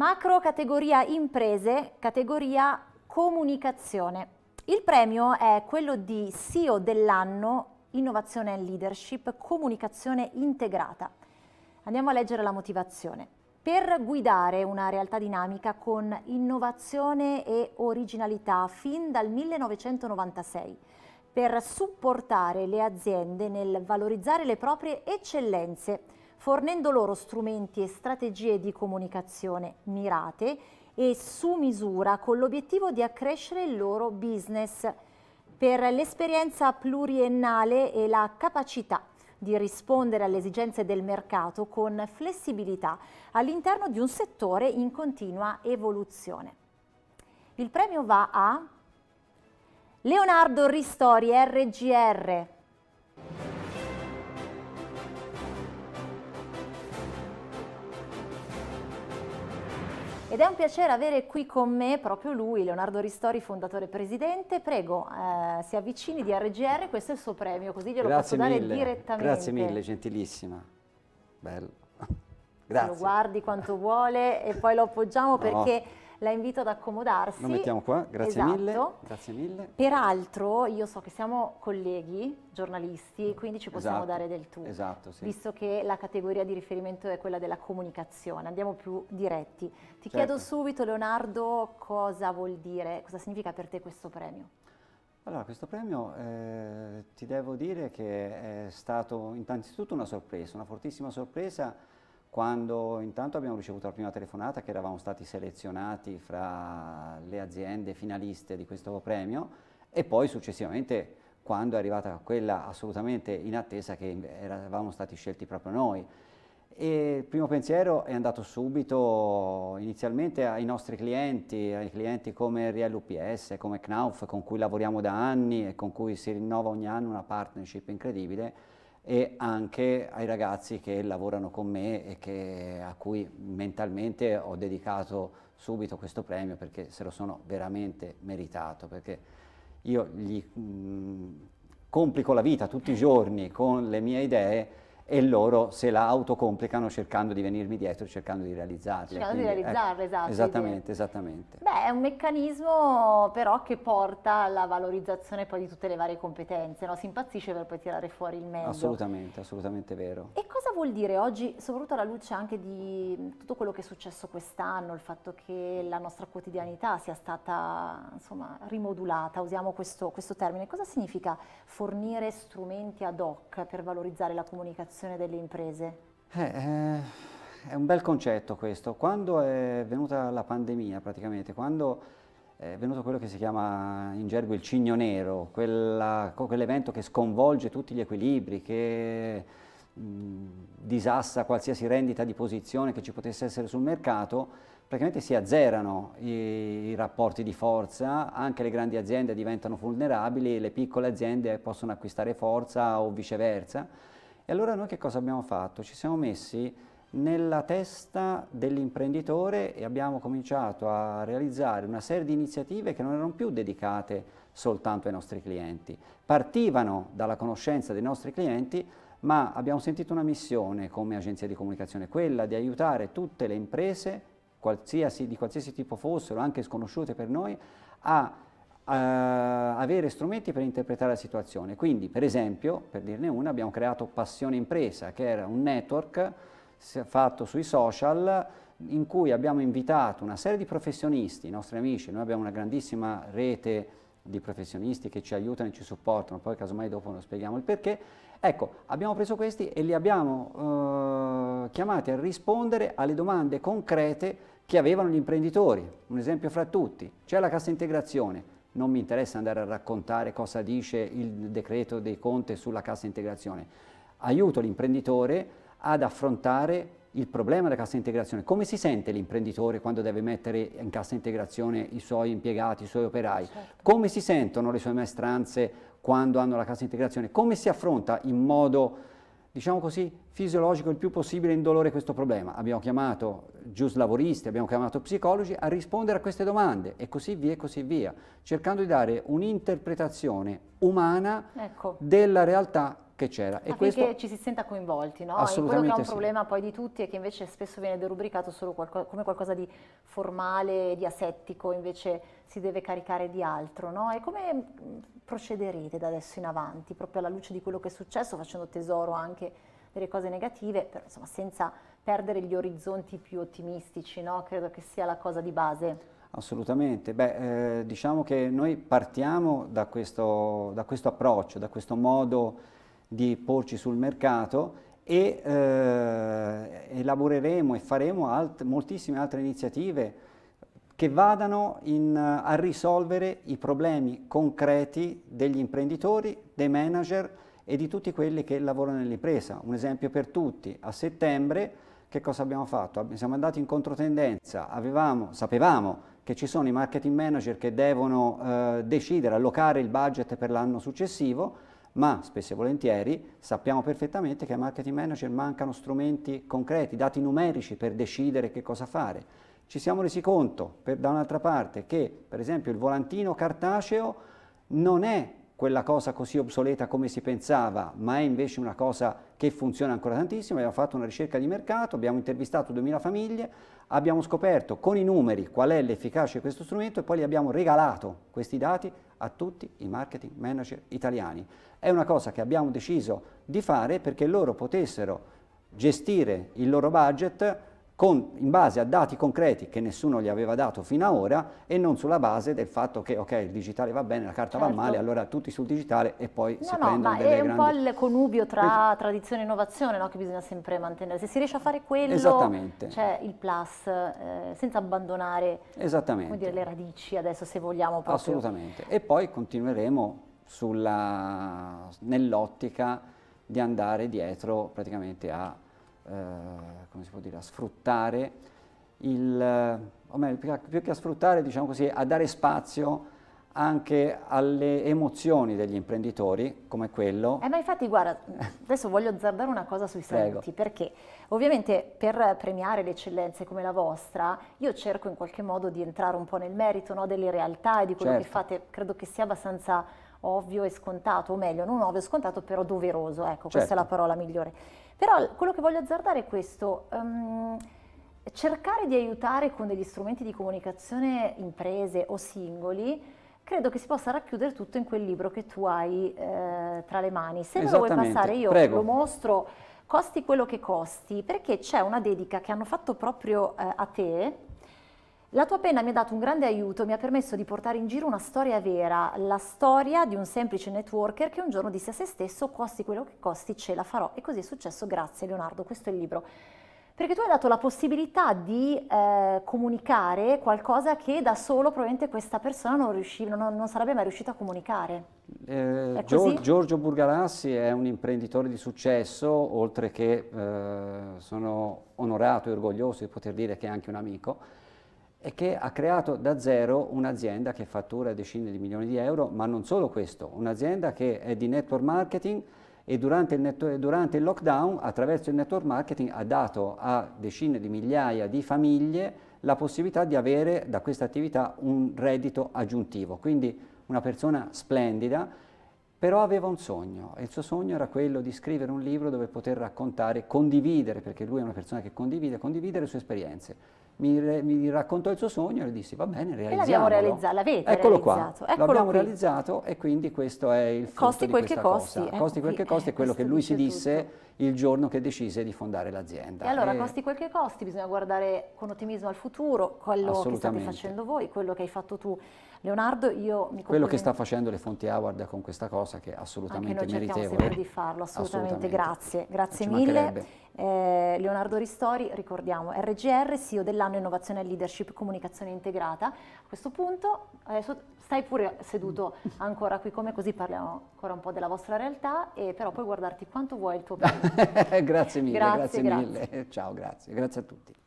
Macro categoria imprese, categoria comunicazione. Il premio è quello di CEO dell'anno Innovazione e Leadership Comunicazione Integrata. Andiamo a leggere la motivazione. Per guidare una realtà dinamica con innovazione e originalità fin dal 1996, per supportare le aziende nel valorizzare le proprie eccellenze, fornendo loro strumenti e strategie di comunicazione mirate e su misura con l'obiettivo di accrescere il loro business per l'esperienza pluriennale e la capacità di rispondere alle esigenze del mercato con flessibilità all'interno di un settore in continua evoluzione. Il premio va a Leonardo Ristori, RGR. Ed è un piacere avere qui con me proprio lui, Leonardo Ristori, fondatore e presidente. Prego, eh, si avvicini di RGR, questo è il suo premio, così glielo Grazie posso mille. dare direttamente. Grazie mille, gentilissima. Bello. Grazie. Lo guardi quanto vuole e poi lo appoggiamo no. perché la invito ad accomodarsi. Lo mettiamo qua, grazie esatto. mille. Grazie mille. Peraltro io so che siamo colleghi, giornalisti, mm, quindi ci possiamo esatto. dare del tu. Esatto, sì. Visto che la categoria di riferimento è quella della comunicazione, andiamo più diretti. Ti certo. chiedo subito Leonardo cosa vuol dire, cosa significa per te questo premio? Allora, questo premio eh, ti devo dire che è stato innanzitutto una sorpresa, una fortissima sorpresa quando intanto abbiamo ricevuto la prima telefonata che eravamo stati selezionati fra le aziende finaliste di questo premio e poi successivamente quando è arrivata quella assolutamente in attesa che eravamo stati scelti proprio noi. E il primo pensiero è andato subito inizialmente ai nostri clienti, ai clienti come Real UPS, come Knauf, con cui lavoriamo da anni e con cui si rinnova ogni anno una partnership incredibile e anche ai ragazzi che lavorano con me e che, a cui mentalmente ho dedicato subito questo premio perché se lo sono veramente meritato, perché io gli mh, mm, complico la vita tutti i giorni con le mie idee e loro se la autocomplicano cercando di venirmi dietro, cercando di realizzarle. Cercando Quindi, di eh, realizzarle, eh, esatto. Esattamente, esattamente. Beh, è un meccanismo però che porta alla valorizzazione poi di tutte le varie competenze, no? si impazzisce per poi tirare fuori il meglio. Assolutamente, assolutamente vero. E cosa vuol dire oggi, soprattutto alla luce anche di tutto quello che è successo quest'anno, il fatto che la nostra quotidianità sia stata insomma, rimodulata, usiamo questo, questo termine, cosa significa fornire strumenti ad hoc per valorizzare la comunicazione? Federazione delle Imprese? Eh, eh, è un bel concetto questo. Quando è venuta la pandemia praticamente, quando è venuto quello che si chiama in gergo il cigno nero, quell'evento che sconvolge tutti gli equilibri, che mh, mm, disassa qualsiasi rendita di posizione che ci potesse essere sul mercato, praticamente si azzerano i, i rapporti di forza, anche le grandi aziende diventano vulnerabili, le piccole aziende possono acquistare forza o viceversa e allora noi che cosa abbiamo fatto? Ci siamo messi nella testa dell'imprenditore e abbiamo cominciato a realizzare una serie di iniziative che non erano più dedicate soltanto ai nostri clienti. Partivano dalla conoscenza dei nostri clienti, ma abbiamo sentito una missione come agenzia di comunicazione, quella di aiutare tutte le imprese, qualsiasi, di qualsiasi tipo fossero, anche sconosciute per noi, a avere strumenti per interpretare la situazione. Quindi, per esempio, per dirne una, abbiamo creato Passione Impresa, che era un network fatto sui social in cui abbiamo invitato una serie di professionisti, i nostri amici, noi abbiamo una grandissima rete di professionisti che ci aiutano e ci supportano, poi casomai dopo lo spieghiamo il perché. Ecco, abbiamo preso questi e li abbiamo eh, chiamati a rispondere alle domande concrete che avevano gli imprenditori. Un esempio fra tutti, c'è la cassa integrazione, non mi interessa andare a raccontare cosa dice il decreto dei Conte sulla cassa integrazione. Aiuto l'imprenditore ad affrontare il problema della cassa integrazione. Come si sente l'imprenditore quando deve mettere in cassa integrazione i suoi impiegati, i suoi operai? Certo. Come si sentono le sue maestranze quando hanno la cassa integrazione? Come si affronta in modo diciamo così, fisiologico il più possibile indolore questo problema. Abbiamo chiamato giuslavoristi, abbiamo chiamato psicologi a rispondere a queste domande e così via e così via, cercando di dare un'interpretazione umana ecco. della realtà che c'era. E questo, ci si senta coinvolti, no? Assolutamente quello che è un sì. problema poi di tutti e che invece spesso viene derubricato solo qualco, come qualcosa di formale, di asettico, invece si deve caricare di altro, no? E come mm, procederete da adesso in avanti, proprio alla luce di quello che è successo, facendo tesoro anche delle cose negative, però insomma senza perdere gli orizzonti più ottimistici, no? Credo che sia la cosa di base. Assolutamente, Beh, eh, diciamo che noi partiamo da questo, da questo approccio, da questo modo di porci sul mercato e eh, elaboreremo e faremo alt moltissime altre iniziative che vadano in, a risolvere i problemi concreti degli imprenditori, dei manager e di tutti quelli che lavorano nell'impresa. Un esempio per tutti, a settembre che cosa abbiamo fatto? Siamo andati in controtendenza, Avevamo, sapevamo che ci sono i marketing manager che devono eh, decidere, allocare il budget per l'anno successivo, ma spesso e volentieri sappiamo perfettamente che ai marketing manager mancano strumenti concreti, dati numerici per decidere che cosa fare. Ci siamo resi conto, per, da un'altra parte, che per esempio il volantino cartaceo non è quella cosa così obsoleta come si pensava, ma è invece una cosa che funziona ancora tantissimo. Abbiamo fatto una ricerca di mercato, abbiamo intervistato 2000 famiglie, abbiamo scoperto con i numeri qual è l'efficacia di questo strumento e poi li abbiamo regalato questi dati a tutti i marketing manager italiani. È una cosa che abbiamo deciso di fare perché loro potessero gestire il loro budget con, in base a dati concreti che nessuno gli aveva dato fino ad ora e non sulla base del fatto che ok il digitale va bene, la carta certo. va male, allora tutti sul digitale e poi no, si no, prendono delle grandi... No, ma è un po' il connubio tra tradizione e innovazione no, che bisogna sempre mantenere. Se si riesce a fare quello, c'è cioè il plus, eh, senza abbandonare dire, le radici adesso se vogliamo proprio. Assolutamente. E poi continueremo nell'ottica di andare dietro praticamente a eh, come si può dire, a sfruttare, il, o meglio, più che a sfruttare, diciamo così, a dare spazio anche alle emozioni degli imprenditori come quello. Eh, ma infatti guarda, adesso voglio azzardare una cosa sui saluti, perché ovviamente per premiare le eccellenze come la vostra, io cerco in qualche modo di entrare un po' nel merito no, delle realtà e di quello certo. che fate, credo che sia abbastanza ovvio e scontato, o meglio, non ovvio e scontato, però doveroso, ecco, certo. questa è la certo. parola migliore. Però quello che voglio azzardare è questo. Um, cercare di aiutare con degli strumenti di comunicazione imprese o singoli credo che si possa racchiudere tutto in quel libro che tu hai eh, tra le mani. Se me lo vuoi passare io Prego. lo mostro, costi quello che costi, perché c'è una dedica che hanno fatto proprio eh, a te, la tua penna mi ha dato un grande aiuto, mi ha permesso di portare in giro una storia vera, la storia di un semplice networker che un giorno disse a se stesso costi quello che costi ce la farò e così è successo grazie Leonardo, questo è il libro. Perché tu hai dato la possibilità di eh, comunicare qualcosa che da solo probabilmente questa persona non, riusciva, non, non sarebbe mai riuscita a comunicare. Eh, Gior Giorgio Burgalassi è un imprenditore di successo, oltre che eh, sono onorato e orgoglioso di poter dire che è anche un amico e che ha creato da zero un'azienda che fattura decine di milioni di euro, ma non solo questo, un'azienda che è di network marketing e durante il, net- durante il, lockdown, attraverso il network marketing, ha dato a decine di migliaia di famiglie la possibilità di avere da questa attività un reddito aggiuntivo. Quindi una persona splendida però aveva un sogno e il suo sogno era quello di scrivere un libro dove poter raccontare, condividere, perché lui è una persona che condivide, condividere le sue esperienze. Mi, mi raccontò il suo sogno e le dissi va bene, realizziamo. E l'abbiamo realizzato, l'avete Eccolo realizzato. Qua. Eccolo L'abbiamo qui. realizzato e quindi questo è il frutto costi di questa quel che costi, cosa. Ecco costi quel che costi è eh, quello che lui si disse tutto il giorno che decise di fondare l'azienda. E allora, e... costi quel che costi, bisogna guardare con ottimismo al futuro, quello che state facendo voi, quello che hai fatto tu. Leonardo, io mi complimento. Quello che sta facendo le fonti Howard con questa cosa che è assolutamente meritevole. Anche noi cerchiamo meritevole. sempre di farlo, assolutamente, assolutamente. grazie. Grazie Ci mille. Eh, Leonardo Ristori, ricordiamo, RGR, CEO dell'anno Innovazione e Leadership Comunicazione Integrata. A questo punto, adesso stai pure seduto ancora qui come così parliamo ancora un po' della vostra realtà e però puoi guardarti quanto vuoi il tuo bene. grazie mille, grazie, grazie, grazie mille. Ciao, grazie. Grazie a tutti.